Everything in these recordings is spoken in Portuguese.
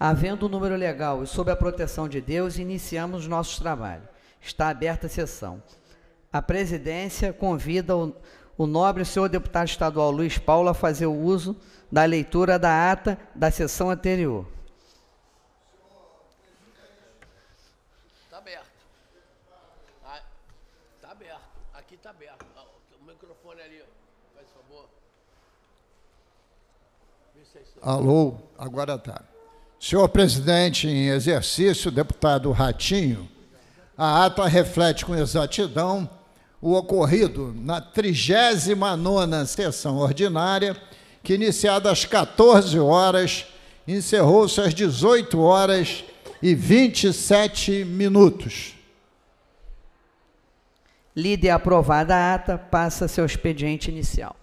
Havendo um número legal e sob a proteção de Deus, iniciamos nossos trabalhos. Está aberta a sessão. A presidência convida o, o nobre senhor deputado estadual Luiz Paulo a fazer o uso da leitura da ata da sessão anterior. Está aberto. Está ah, aberto. Aqui está aberto. Ah, o microfone ali, faz favor. É Alô, agora está. Senhor presidente em exercício, deputado Ratinho, a ata reflete com exatidão o ocorrido na 39ª sessão ordinária, que iniciada às 14 horas, encerrou-se às 18 horas e 27 minutos. Líder aprovada a ata, passa seu expediente inicial.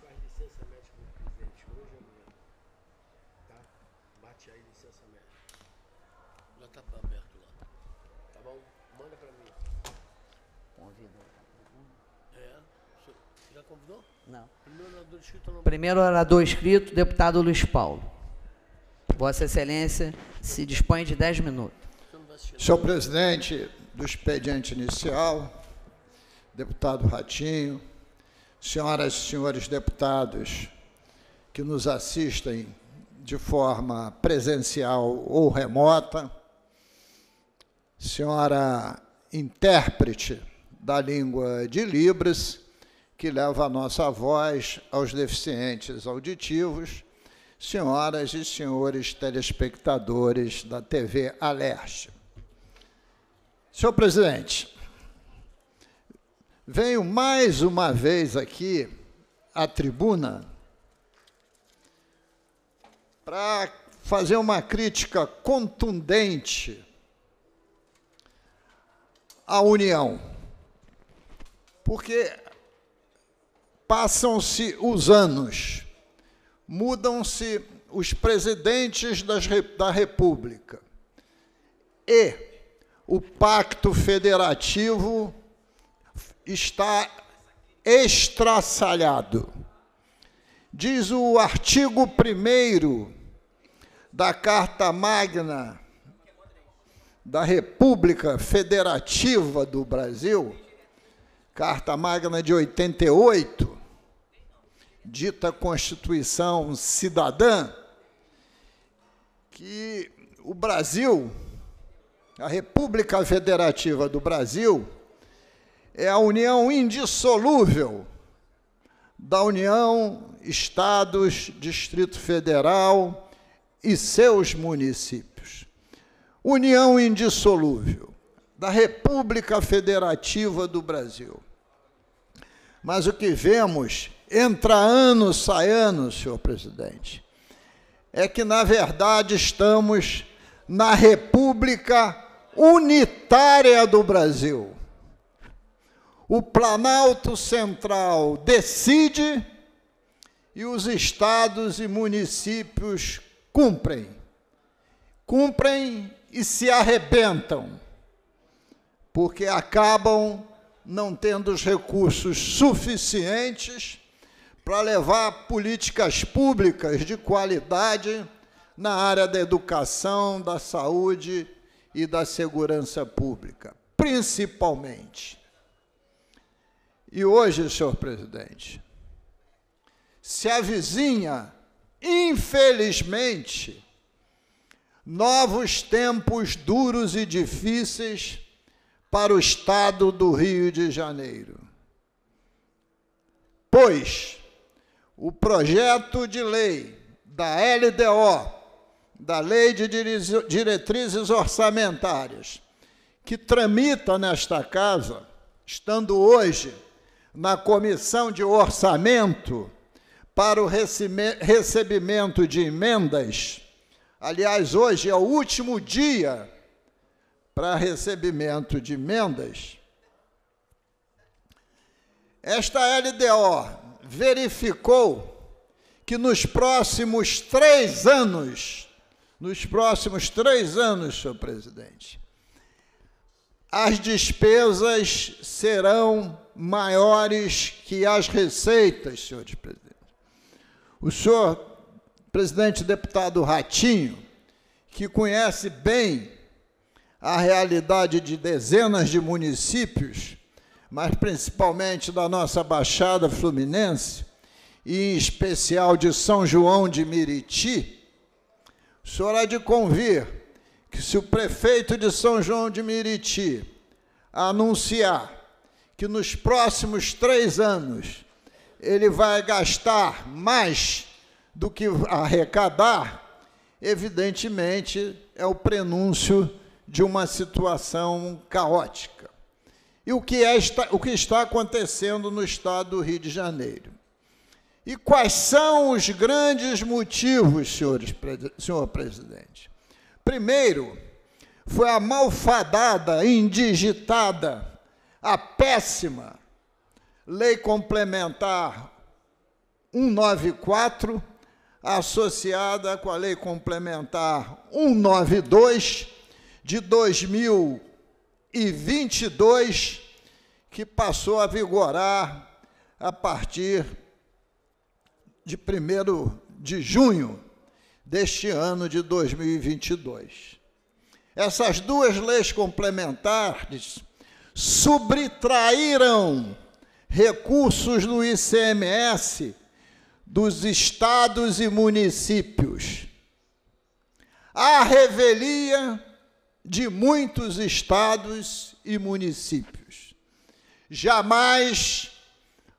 Primeiro orador escrito, deputado Luiz Paulo. Vossa Excelência se dispõe de 10 minutos. Senhor presidente do expediente inicial, deputado Ratinho, senhoras e senhores deputados que nos assistem de forma presencial ou remota, senhora intérprete da língua de Libras, que leva a nossa voz aos deficientes auditivos, senhoras e senhores telespectadores da TV Alerte. Senhor presidente, venho mais uma vez aqui à tribuna para fazer uma crítica contundente à União. Porque Passam-se os anos, mudam-se os presidentes das, da República e o Pacto Federativo está estraçalhado. Diz o artigo 1 da Carta Magna da República Federativa do Brasil, Carta Magna de 88, dita Constituição cidadã, que o Brasil, a República Federativa do Brasil, é a união indissolúvel da União, Estados, Distrito Federal e seus municípios. União indissolúvel da República Federativa do Brasil. Mas o que vemos entra ano, sai ano, senhor presidente, é que, na verdade, estamos na República Unitária do Brasil. O Planalto Central decide e os estados e municípios cumprem. Cumprem e se arrebentam, porque acabam não tendo os recursos suficientes para levar políticas públicas de qualidade na área da educação, da saúde e da segurança pública, principalmente. E hoje, senhor presidente, se avizinha, infelizmente, novos tempos duros e difíceis para o estado do Rio de Janeiro. Pois, o projeto de lei da LDO, da Lei de Diretrizes Orçamentárias, que tramita nesta casa, estando hoje na Comissão de Orçamento para o recebimento de emendas. Aliás, hoje é o último dia para recebimento de emendas. Esta LDO verificou que nos próximos três anos, nos próximos três anos, senhor presidente, as despesas serão maiores que as receitas, senhor presidente. O senhor presidente deputado Ratinho, que conhece bem a realidade de dezenas de municípios, mas principalmente da nossa Baixada Fluminense, e em especial de São João de Miriti, o senhor há de convir que se o prefeito de São João de Miriti anunciar que nos próximos três anos ele vai gastar mais do que arrecadar, evidentemente é o prenúncio de uma situação caótica e o que, é, está, o que está acontecendo no estado do Rio de Janeiro. E quais são os grandes motivos, senhores, senhor presidente? Primeiro, foi a malfadada, indigitada, a péssima Lei Complementar 194, associada com a Lei Complementar 192 de 2000 e 22, que passou a vigorar a partir de 1 de junho deste ano de 2022. Essas duas leis complementares subtraíram recursos do ICMS dos estados e municípios. A revelia de muitos estados e municípios. Jamais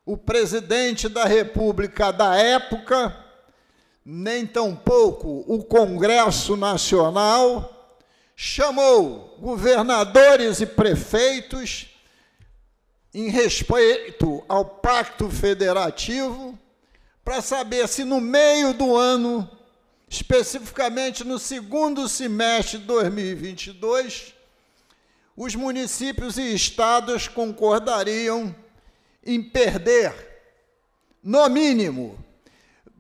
o presidente da República da época, nem tampouco o Congresso Nacional, chamou governadores e prefeitos em respeito ao Pacto Federativo para saber se no meio do ano especificamente no segundo semestre de 2022, os municípios e estados concordariam em perder, no mínimo,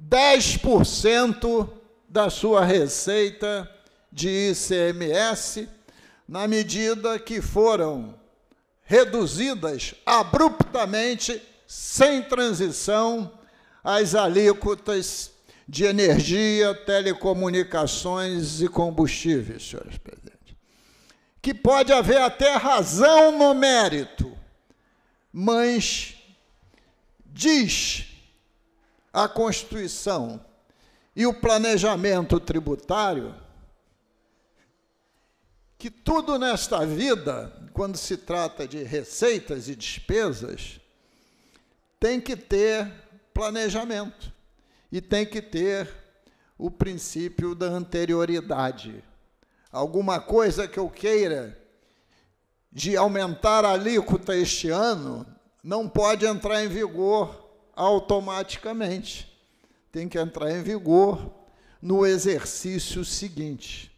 10% da sua receita de ICMS, na medida que foram reduzidas abruptamente, sem transição, as alíquotas de energia, telecomunicações e combustíveis, senhores presidentes. Que pode haver até razão no mérito, mas diz a Constituição e o planejamento tributário que tudo nesta vida, quando se trata de receitas e despesas, tem que ter planejamento e tem que ter o princípio da anterioridade. Alguma coisa que eu queira de aumentar a alíquota este ano não pode entrar em vigor automaticamente. Tem que entrar em vigor no exercício seguinte.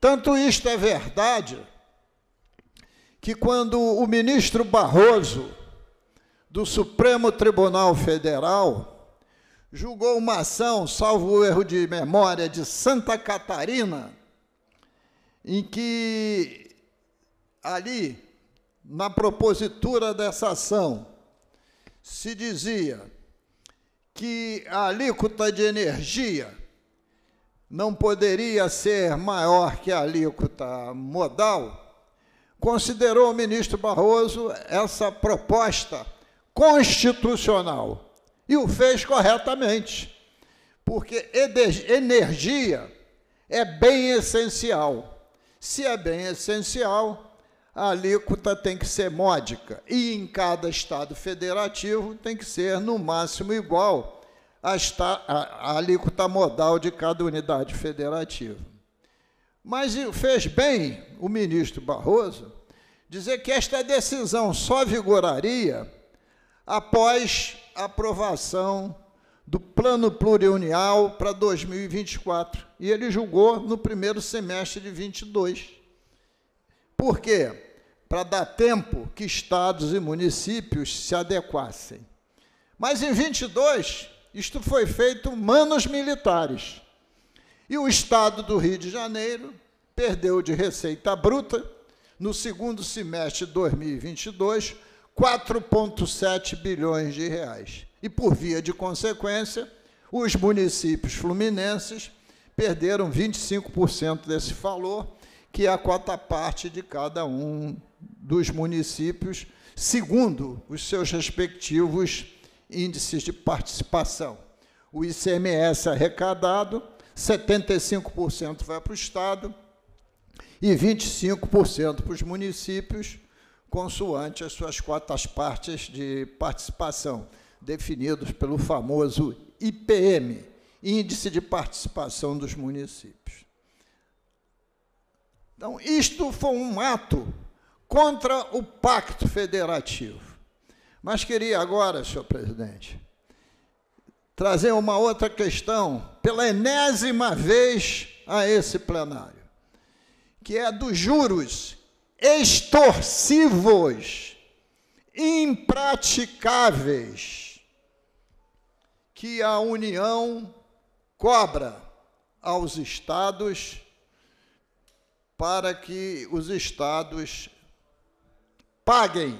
Tanto isto é verdade que quando o ministro Barroso do Supremo Tribunal Federal julgou uma ação, salvo o erro de memória, de Santa Catarina, em que ali, na propositura dessa ação, se dizia que a alíquota de energia não poderia ser maior que a alíquota modal, considerou o ministro Barroso essa proposta constitucional. E o fez corretamente, porque energia é bem essencial. Se é bem essencial, a alíquota tem que ser módica e em cada estado federativo tem que ser no máximo igual à, à alíquota modal de cada unidade federativa. Mas fez bem o ministro Barroso dizer que esta decisão só vigoraria após aprovação do plano plurianual para 2024 e ele julgou no primeiro semestre de 22. Por quê? Para dar tempo que estados e municípios se adequassem. Mas em 22, isto foi feito manos militares. E o estado do Rio de Janeiro perdeu de receita bruta no segundo semestre de 2022 4,7 bilhões de reais. E, por via de consequência, os municípios fluminenses perderam 25% desse valor, que é a quarta parte de cada um dos municípios, segundo os seus respectivos índices de participação. O ICMS arrecadado, 75% vai para o Estado e 25% para os municípios, consoante as suas quatro partes de participação, definidos pelo famoso IPM, Índice de Participação dos Municípios. Então, isto foi um ato contra o Pacto Federativo. Mas queria agora, senhor presidente, trazer uma outra questão, pela enésima vez, a esse plenário, que é dos juros extorsivos, impraticáveis, que a União cobra aos estados para que os estados paguem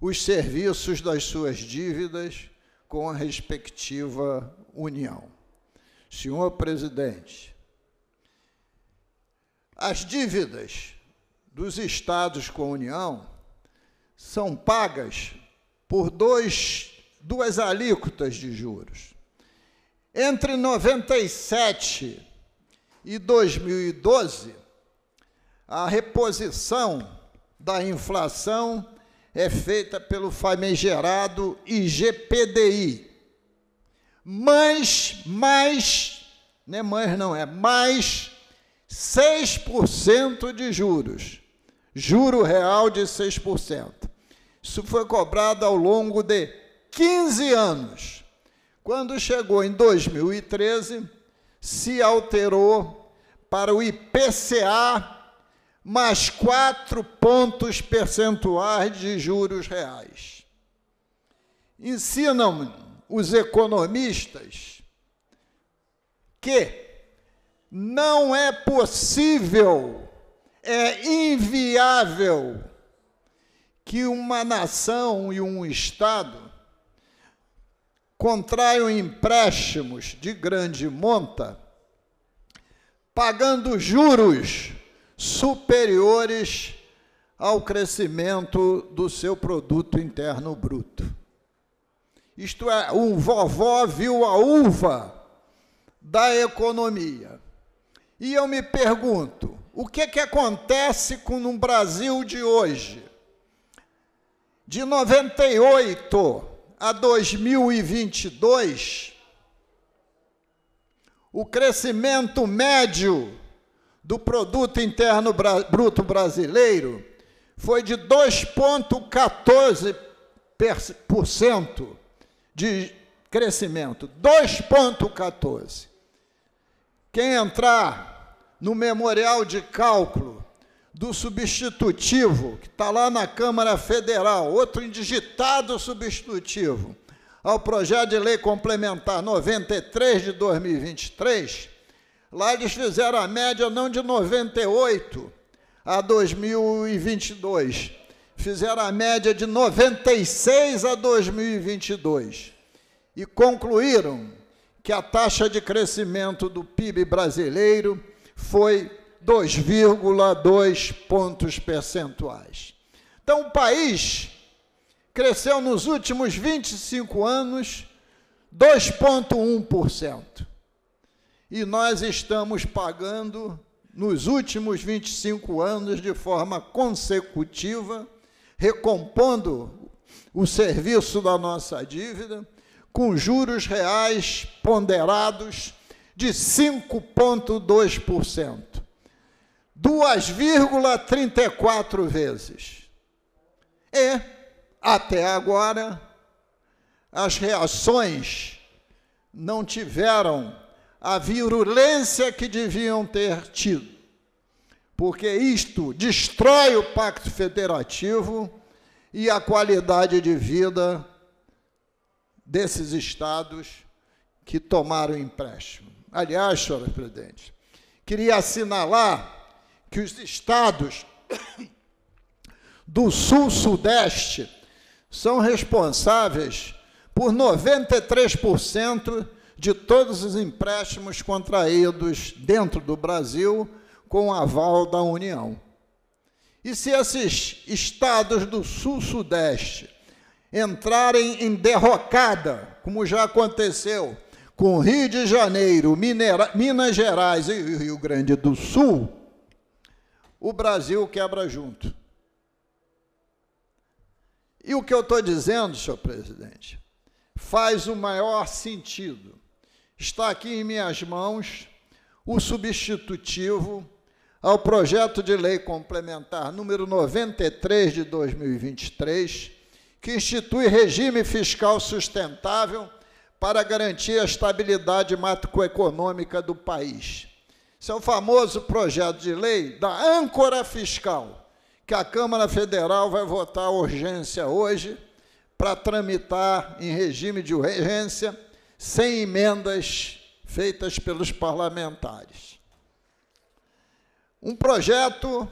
os serviços das suas dívidas com a respectiva União. Senhor presidente, as dívidas dos estados com a União são pagas por dois, duas alíquotas de juros. Entre 97 e 2012, a reposição da inflação é feita pelo famigerado IGPDI. Mais, mais, né, mais não é, mais 6% de juros juro real de 6%. Isso foi cobrado ao longo de 15 anos. Quando chegou em 2013, se alterou para o IPCA mais 4 pontos percentuais de juros reais. Ensinam os economistas que não é possível é inviável que uma nação e um Estado contraiam empréstimos de grande monta, pagando juros superiores ao crescimento do seu produto interno bruto. Isto é, um vovó viu a uva da economia. E eu me pergunto, o que, é que acontece com no Brasil de hoje? De 98 a 2022, o crescimento médio do produto interno bruto brasileiro foi de 2.14% de crescimento, 2.14. Quem entrar no memorial de cálculo do substitutivo, que está lá na Câmara Federal, outro indigitado substitutivo, ao projeto de lei complementar 93 de 2023, lá eles fizeram a média não de 98 a 2022, fizeram a média de 96 a 2022 e concluíram que a taxa de crescimento do PIB brasileiro foi 2,2 pontos percentuais. Então, o país cresceu nos últimos 25 anos 2,1%. E nós estamos pagando, nos últimos 25 anos, de forma consecutiva, recompondo o serviço da nossa dívida, com juros reais ponderados de 5,2%. 2,34 vezes. E, até agora, as reações não tiveram a virulência que deviam ter tido, porque isto destrói o Pacto Federativo e a qualidade de vida desses estados que tomaram empréstimo. Aliás, senhora presidente, queria assinalar que os estados do Sul-Sudeste são responsáveis por 93% de todos os empréstimos contraídos dentro do Brasil com aval da União. E se esses estados do Sul-Sudeste entrarem em derrocada, como já aconteceu com Rio de Janeiro, Minas Gerais e Rio Grande do Sul, o Brasil quebra junto. E o que eu estou dizendo, senhor presidente, faz o maior sentido. Está aqui em minhas mãos o substitutivo ao projeto de lei complementar número 93 de 2023, que institui regime fiscal sustentável para garantir a estabilidade macroeconômica do país. Esse é o famoso projeto de lei da âncora fiscal, que a Câmara Federal vai votar urgência hoje para tramitar em regime de urgência, sem emendas feitas pelos parlamentares. Um projeto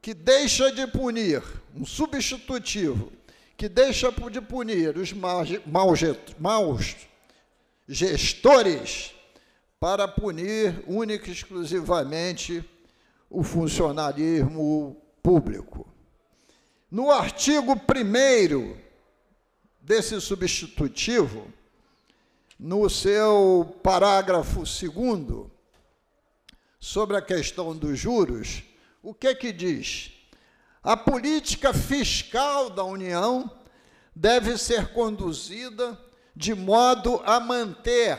que deixa de punir um substitutivo que deixa de punir os maus gestores para punir única e exclusivamente o funcionalismo público. No artigo 1 desse substitutivo, no seu parágrafo 2, sobre a questão dos juros, o que é que diz? A política fiscal da União deve ser conduzida de modo a manter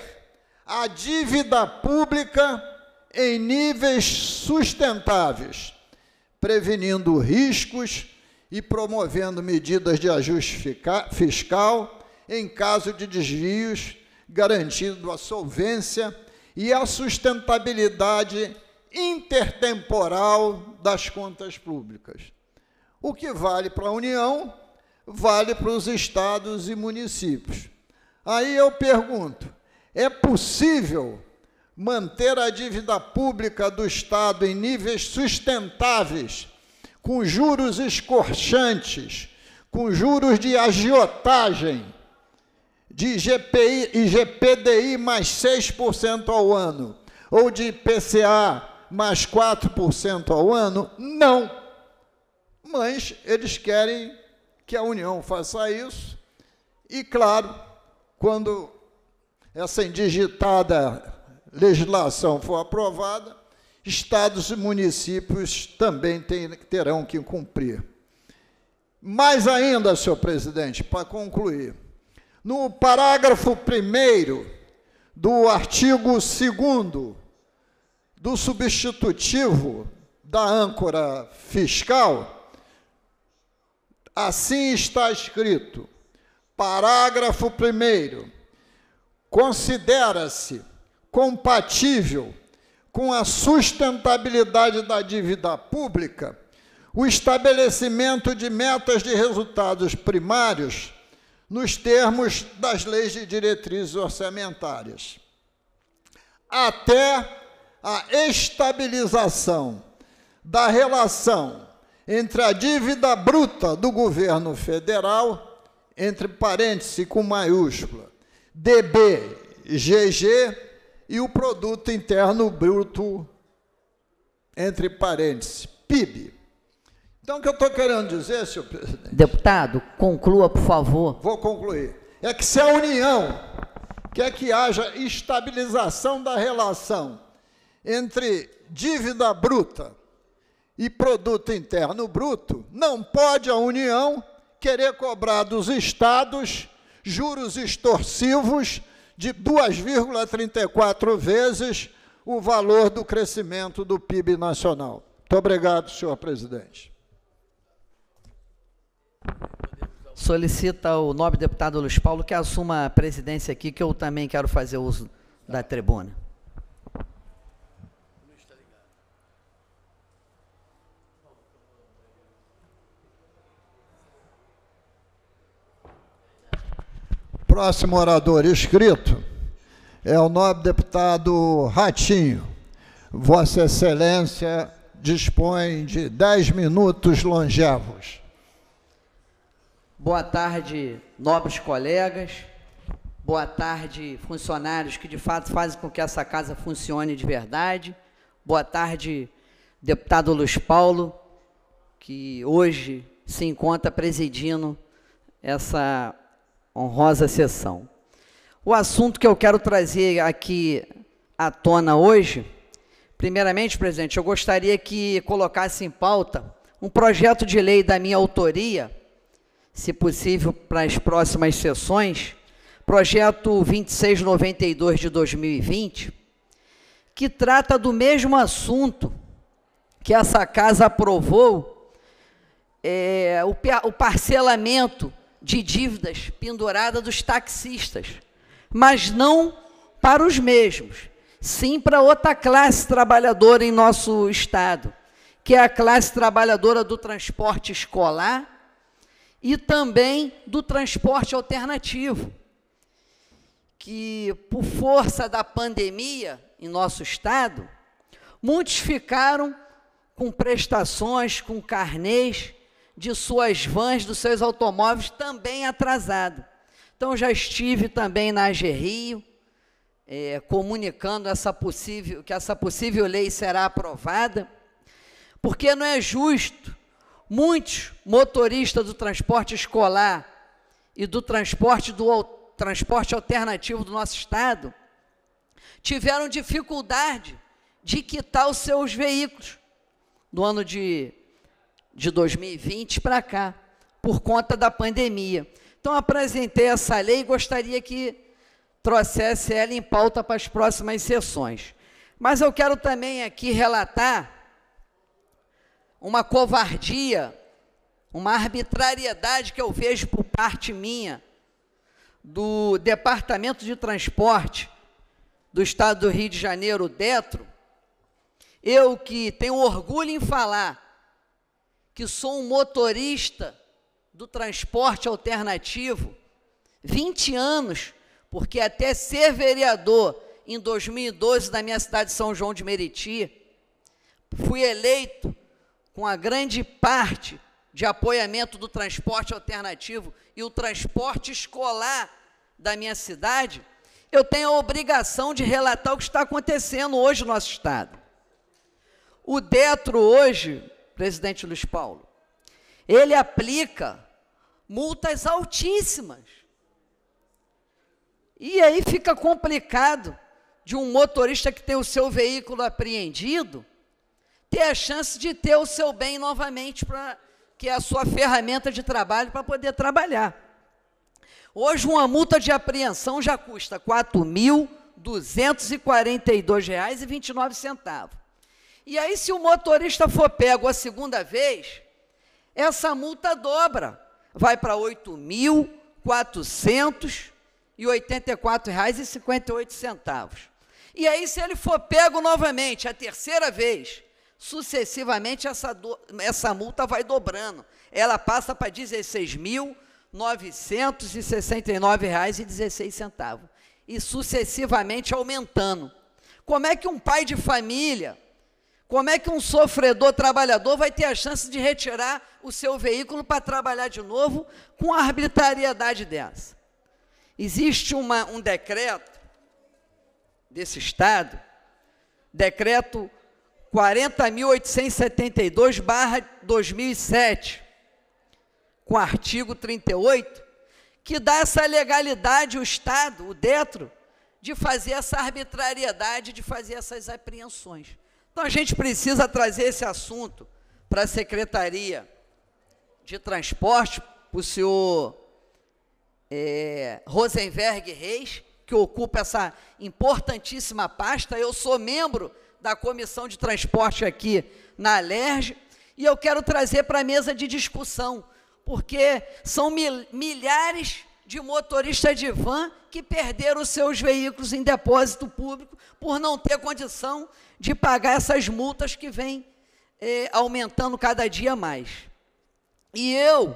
a dívida pública em níveis sustentáveis, prevenindo riscos e promovendo medidas de ajuste fiscal em caso de desvios, garantindo a solvência e a sustentabilidade intertemporal das contas públicas. O que vale para a União, vale para os estados e municípios. Aí eu pergunto: é possível manter a dívida pública do Estado em níveis sustentáveis, com juros escorchantes, com juros de agiotagem, de GPI, IGPDI mais 6% ao ano, ou de IPCA mais 4% ao ano? Não. Mas eles querem que a União faça isso, e claro, quando essa indigitada legislação for aprovada, estados e municípios também tem, terão que cumprir. Mais ainda, senhor presidente, para concluir, no parágrafo 1 do artigo 2 do substitutivo da âncora fiscal, Assim está escrito. Parágrafo 1. Considera-se compatível com a sustentabilidade da dívida pública o estabelecimento de metas de resultados primários nos termos das leis de diretrizes orçamentárias, até a estabilização da relação entre a dívida bruta do governo federal, entre parênteses com maiúscula, DBGG, e o produto interno bruto, entre parênteses, PIB. Então, o que eu estou querendo dizer, senhor presidente? Deputado, conclua, por favor. Vou concluir. É que se a União quer que haja estabilização da relação entre dívida bruta e produto interno bruto, não pode a União querer cobrar dos estados juros extorsivos de 2,34 vezes o valor do crescimento do PIB nacional. Muito obrigado, senhor presidente. Solicita o nobre deputado Luiz Paulo que assuma a presidência aqui, que eu também quero fazer uso da tribuna. próximo orador inscrito é o nobre deputado Ratinho. Vossa Excelência dispõe de 10 minutos longevos. Boa tarde, nobres colegas. Boa tarde, funcionários que de fato fazem com que essa casa funcione de verdade. Boa tarde, deputado Luiz Paulo, que hoje se encontra presidindo essa honrosa sessão. O assunto que eu quero trazer aqui à tona hoje, primeiramente, presidente, eu gostaria que colocasse em pauta um projeto de lei da minha autoria, se possível, para as próximas sessões, projeto 2692 de 2020, que trata do mesmo assunto que essa casa aprovou, é, o, o parcelamento de dívidas pendurada dos taxistas, mas não para os mesmos, sim para outra classe trabalhadora em nosso estado, que é a classe trabalhadora do transporte escolar e também do transporte alternativo, que por força da pandemia em nosso estado, muitos ficaram com prestações, com carnês de suas vans, dos seus automóveis, também atrasado. Então, já estive também na AG Rio, é, comunicando essa possível, que essa possível lei será aprovada, porque não é justo muitos motoristas do transporte escolar e do transporte do transporte alternativo do nosso estado tiveram dificuldade de quitar os seus veículos no ano de de 2020 para cá, por conta da pandemia. Então, apresentei essa lei e gostaria que trouxesse ela em pauta para as próximas sessões. Mas eu quero também aqui relatar uma covardia, uma arbitrariedade que eu vejo por parte minha do Departamento de Transporte do Estado do Rio de Janeiro, Detro. Eu que tenho orgulho em falar que sou um motorista do transporte alternativo, 20 anos, porque até ser vereador em 2012 da minha cidade de São João de Meriti, fui eleito com a grande parte de apoiamento do transporte alternativo e o transporte escolar da minha cidade, eu tenho a obrigação de relatar o que está acontecendo hoje no nosso estado. O Detro hoje presidente Luiz Paulo, ele aplica multas altíssimas. E aí fica complicado de um motorista que tem o seu veículo apreendido ter a chance de ter o seu bem novamente, para que é a sua ferramenta de trabalho para poder trabalhar. Hoje, uma multa de apreensão já custa R$ 4.242,29. E aí, se o motorista for pego a segunda vez, essa multa dobra, vai para R$ 8.484,58. E aí, se ele for pego novamente, a terceira vez, sucessivamente, essa, do, essa multa vai dobrando. Ela passa para R$ 16.969,16. E sucessivamente aumentando. Como é que um pai de família como é que um sofredor trabalhador vai ter a chance de retirar o seu veículo para trabalhar de novo com a arbitrariedade dessa? Existe uma, um decreto desse Estado, decreto 40.872-2007, com artigo 38, que dá essa legalidade o Estado, o DETRO, de fazer essa arbitrariedade, de fazer essas apreensões. Então a gente precisa trazer esse assunto para a Secretaria de Transporte, para o senhor é, Rosenberg Reis, que ocupa essa importantíssima pasta. Eu sou membro da Comissão de Transporte aqui na Alerj e eu quero trazer para a mesa de discussão, porque são milhares de motoristas de van que perderam seus veículos em depósito público por não ter condição de pagar essas multas que vêm eh, aumentando cada dia mais. E eu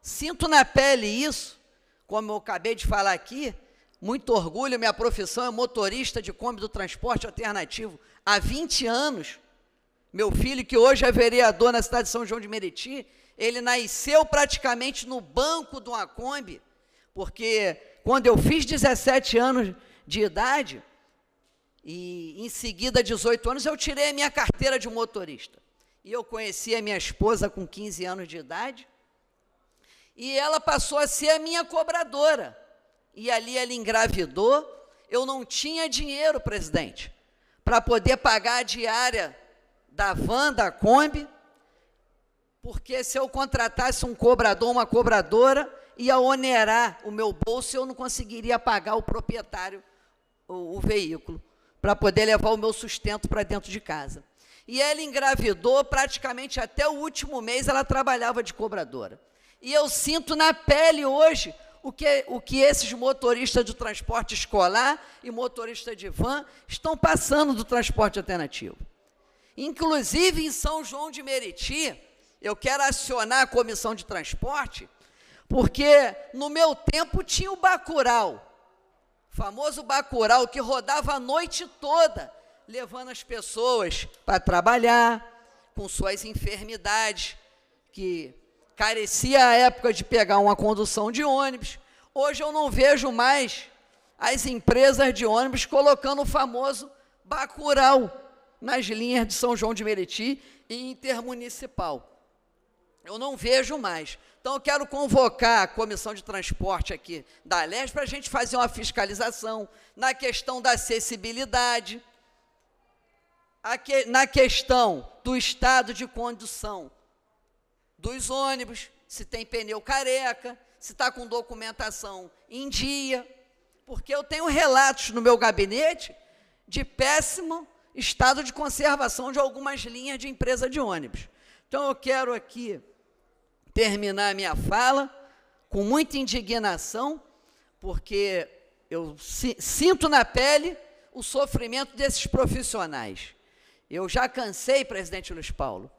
sinto na pele isso, como eu acabei de falar aqui, muito orgulho, minha profissão é motorista de Kombi do transporte alternativo há 20 anos. Meu filho, que hoje é vereador na cidade de São João de Meriti, ele nasceu praticamente no banco de uma Kombi, porque quando eu fiz 17 anos de idade, e em seguida, 18 anos, eu tirei a minha carteira de motorista. E eu conheci a minha esposa com 15 anos de idade, e ela passou a ser a minha cobradora. E ali ela engravidou, eu não tinha dinheiro, presidente, para poder pagar a diária da van, da Kombi, porque se eu contratasse um cobrador, uma cobradora, ia onerar o meu bolso e eu não conseguiria pagar o proprietário o, o veículo para poder levar o meu sustento para dentro de casa. E ela engravidou praticamente até o último mês, ela trabalhava de cobradora. E eu sinto na pele hoje o que, o que esses motoristas de transporte escolar e motorista de van estão passando do transporte alternativo. Inclusive em São João de Meriti, eu quero acionar a comissão de transporte porque no meu tempo tinha o Bacural, famoso Bacural que rodava a noite toda, levando as pessoas para trabalhar, com suas enfermidades, que carecia a época de pegar uma condução de ônibus. Hoje eu não vejo mais as empresas de ônibus colocando o famoso Bacural nas linhas de São João de Meriti e intermunicipal eu não vejo mais. Então, eu quero convocar a comissão de transporte aqui da Alerj para a gente fazer uma fiscalização na questão da acessibilidade, na questão do estado de condução dos ônibus, se tem pneu careca, se está com documentação em dia, porque eu tenho relatos no meu gabinete de péssimo estado de conservação de algumas linhas de empresa de ônibus. Então, eu quero aqui terminar a minha fala com muita indignação, porque eu sinto na pele o sofrimento desses profissionais. Eu já cansei, presidente Luiz Paulo,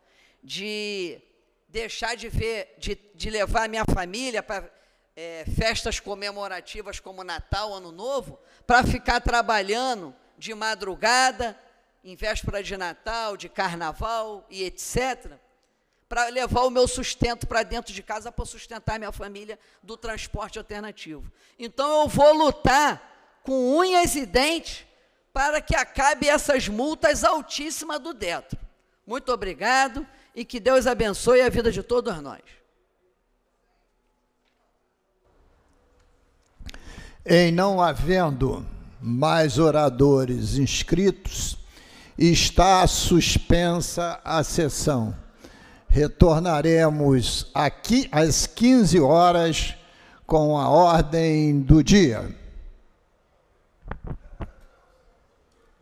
de deixar de ver, de, de levar minha família para é, festas comemorativas como Natal, Ano Novo, para ficar trabalhando de madrugada, em véspera de Natal, de Carnaval e etc para levar o meu sustento para dentro de casa para sustentar minha família do transporte alternativo. Então eu vou lutar com unhas e dentes para que acabe essas multas altíssimas do dentro. Muito obrigado e que Deus abençoe a vida de todos nós. Em não havendo mais oradores inscritos, está suspensa a sessão. Retornaremos aqui às 15 horas com a ordem do dia.